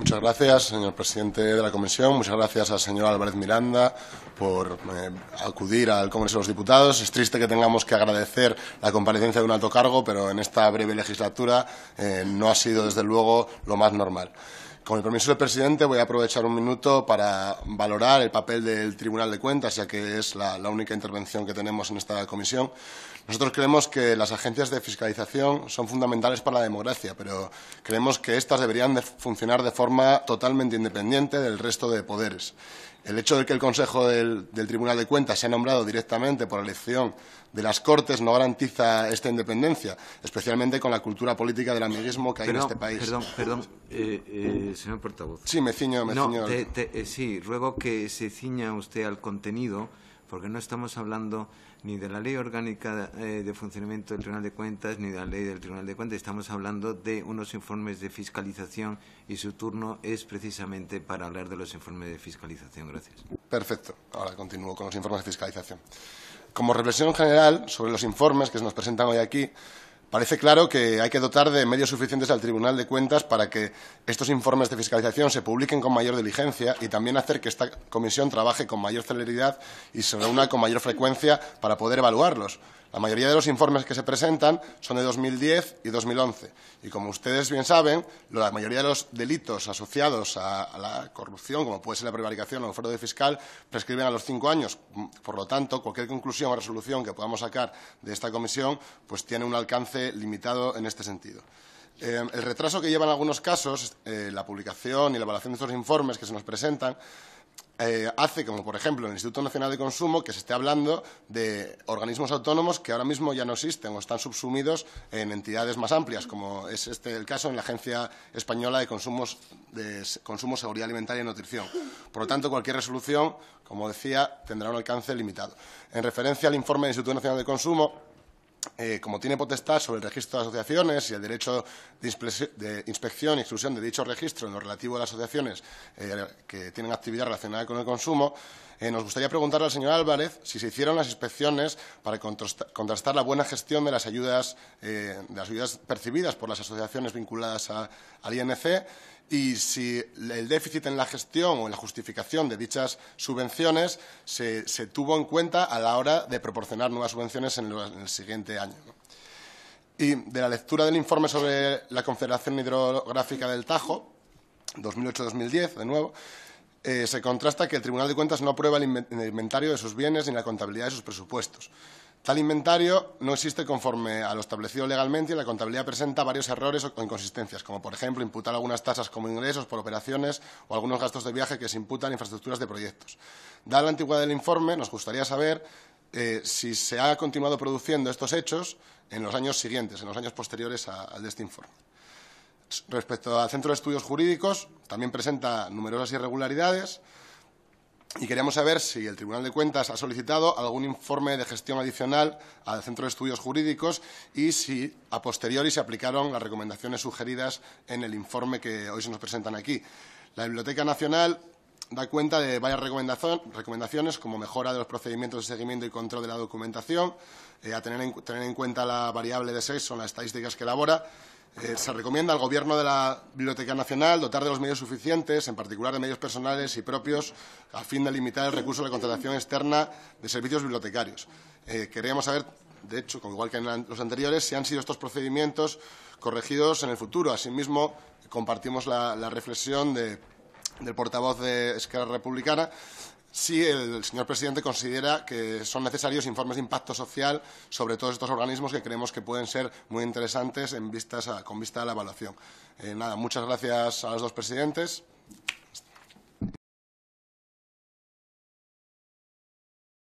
Muchas gracias, señor presidente de la Comisión. Muchas gracias al señor Álvarez Miranda por eh, acudir al Congreso de los Diputados. Es triste que tengamos que agradecer la comparecencia de un alto cargo, pero en esta breve legislatura eh, no ha sido, desde luego, lo más normal. Con el permiso del presidente, voy a aprovechar un minuto para valorar el papel del Tribunal de Cuentas, ya que es la, única intervención que tenemos en esta comisión. Nosotros creemos que las agencias de fiscalización son fundamentales para la democracia, pero creemos que éstas deberían funcionar de forma totalmente independiente del resto de poderes. El hecho de que el Consejo del, Tribunal de Cuentas sea nombrado directamente por elección de las Cortes no garantiza esta independencia, especialmente con la cultura política del amiguismo que hay en este país. Perdón, perdón. Eh, eh, señor portavoz. Sí, me ciño, me ciño eh, sí, ruego que se ciña usted al contenido, porque no estamos hablando ni de la ley orgánica eh, de funcionamiento del Tribunal de Cuentas ni de la ley del Tribunal de Cuentas. Estamos hablando de unos informes de fiscalización y su turno es precisamente para hablar de los informes de fiscalización. Gracias. Perfecto. Ahora continúo con los informes de fiscalización. Como reflexión general sobre los informes que se nos presentan hoy aquí, Parece claro que hay que dotar de medios suficientes al Tribunal de Cuentas para que estos informes de fiscalización se publiquen con mayor diligencia y también hacer que esta comisión trabaje con mayor celeridad y se reúna con mayor frecuencia para poder evaluarlos. La mayoría de los informes que se presentan son de 2010 y 2011. Y como ustedes bien saben, la mayoría de los delitos asociados a, la corrupción, como puede ser la prevaricación o el fraude fiscal, prescriben a los cinco años. Por lo tanto, cualquier conclusión o resolución que podamos sacar de esta comisión pues tiene un alcance limitado en este sentido. Eh, el retraso que llevan algunos casos, eh, la publicación y la evaluación de estos informes que se nos presentan, eh, hace, como por ejemplo el Instituto Nacional de Consumo, que se esté hablando de organismos autónomos que ahora mismo ya no existen o están subsumidos en entidades más amplias, como es este el caso en la Agencia Española de, Consumos, de Consumo, Seguridad Alimentaria y Nutrición. Por lo tanto, cualquier resolución, como decía, tendrá un alcance limitado. En referencia al informe del Instituto Nacional de Consumo, eh, como tiene potestad sobre el registro de asociaciones y el derecho de, inspección y exclusión de dicho registro en lo relativo a las asociaciones eh, que tienen actividad relacionada con el consumo, eh, nos gustaría preguntarle al señor Álvarez si se hicieron las inspecciones para contrastar la buena gestión de las ayudas, de las ayudas percibidas por las asociaciones vinculadas al INC y si el déficit en la gestión o en la justificación de dichas subvenciones se, tuvo en cuenta a la hora de proporcionar nuevas subvenciones en el siguiente este año. Y de la lectura del informe sobre la Confederación Hidrográfica del Tajo, 2008-2010, de nuevo, eh, se contrasta que el Tribunal de Cuentas no aprueba el inventario de sus bienes ni la contabilidad de sus presupuestos. Tal inventario no existe conforme a lo establecido legalmente y la contabilidad presenta varios errores o inconsistencias, como por ejemplo imputar algunas tasas como ingresos por operaciones o algunos gastos de viaje que se imputan a infraestructuras de proyectos. Dada la antigüedad del informe, nos gustaría saber eh, si se ha continuado produciendo estos hechos en los años siguientes, en los años posteriores al de este informe. Respecto al Centro de Estudios Jurídicos, también presenta numerosas irregularidades y queríamos saber si el Tribunal de Cuentas ha solicitado algún informe de gestión adicional al Centro de Estudios Jurídicos y si a posteriori se aplicaron las recomendaciones sugeridas en el informe que hoy se nos presentan aquí. La Biblioteca Nacional da cuenta de varias recomendaciones como mejora de los procedimientos de seguimiento y control de la documentación, eh, a tener en, tener en, cuenta la variable de sexo en las estadísticas que elabora. Eh, se recomienda al Gobierno de la Biblioteca Nacional dotar de los medios suficientes, en particular de medios personales y propios, a fin de limitar el recurso de la contratación externa de servicios bibliotecarios. Eh, queríamos saber, de hecho, como igual que en los anteriores, si han sido estos procedimientos corregidos en el futuro. Asimismo, compartimos la reflexión de del portavoz de Esquerra Republicana, si el señor presidente considera que son necesarios informes de impacto social sobre todos estos organismos que creemos que pueden ser muy interesantes en vistas con vista a la evaluación. Eh, nada, muchas gracias a los dos presidentes.